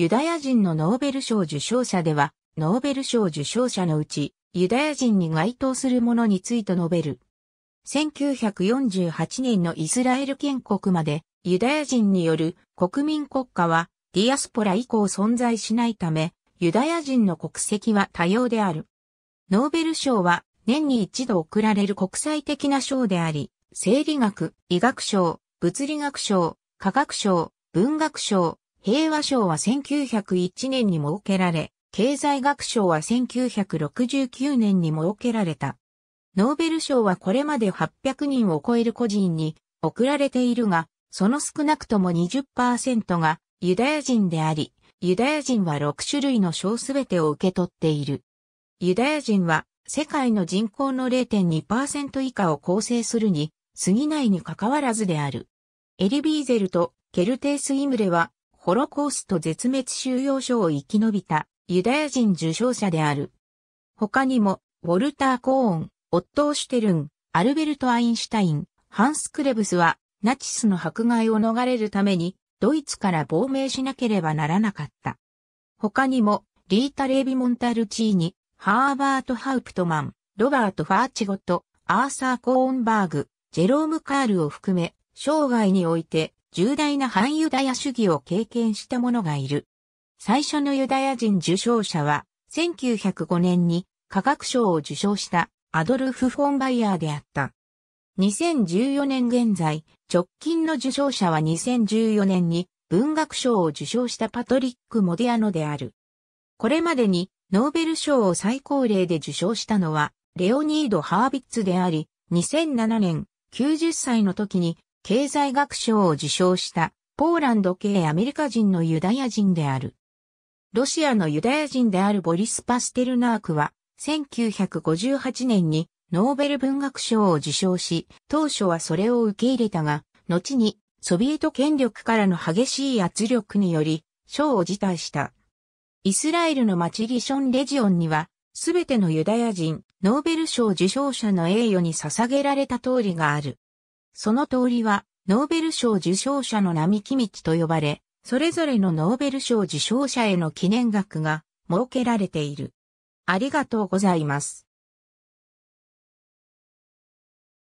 ユダヤ人のノーベル賞受賞者では、ノーベル賞受賞者のうち、ユダヤ人に該当するものについて述べる。1948年のイスラエル建国まで、ユダヤ人による国民国家は、ディアスポラ以降存在しないため、ユダヤ人の国籍は多様である。ノーベル賞は、年に一度贈られる国際的な賞であり、生理学、医学賞、物理学賞、科学賞、文学賞、平和賞は1901年に設けられ、経済学賞は1969年に設けられた。ノーベル賞はこれまで800人を超える個人に贈られているが、その少なくとも20%がユダヤ人であり、ユダヤ人は6種類の賞すべてを受け取っている。ユダヤ人は世界の人口の0.2%以下を構成するに過ぎないに関わらずである。エリビーゼルとケルテース・イムレはホロコースト絶滅収容所を生き延びたユダヤ人受賞者である。他にも、ウォルター・コーン、オットー・シュテルン、アルベルト・アインシュタイン、ハンス・クレブスは、ナチスの迫害を逃れるために、ドイツから亡命しなければならなかった。他にも、リータ・レービ・モンタルチーニ、ハーバート・ハウプトマン、ロバート・ファーチゴット、アーサー・コーンバーグ、ジェローム・カールを含め、生涯において、重大な反ユダヤ主義を経験した者がいる。最初のユダヤ人受賞者は、1905年に科学賞を受賞したアドルフ・フォンバイヤーであった。2014年現在、直近の受賞者は2014年に文学賞を受賞したパトリック・モディアノである。これまでにノーベル賞を最高齢で受賞したのはレオニード・ハービッツであり、2007年90歳の時に経済学賞を受賞したポーランド系アメリカ人のユダヤ人である。ロシアのユダヤ人であるボリス・パステルナークは、1958年にノーベル文学賞を受賞し、当初はそれを受け入れたが、後にソビエト権力からの激しい圧力により、賞を辞退した。イスラエルのマチリションレジオンには、すべてのユダヤ人、ノーベル賞受賞者の栄誉に捧げられた通りがある。その通りは、ノーベル賞受賞者の並木道と呼ばれ、それぞれのノーベル賞受賞者への記念額が設けられている。ありがとうございます。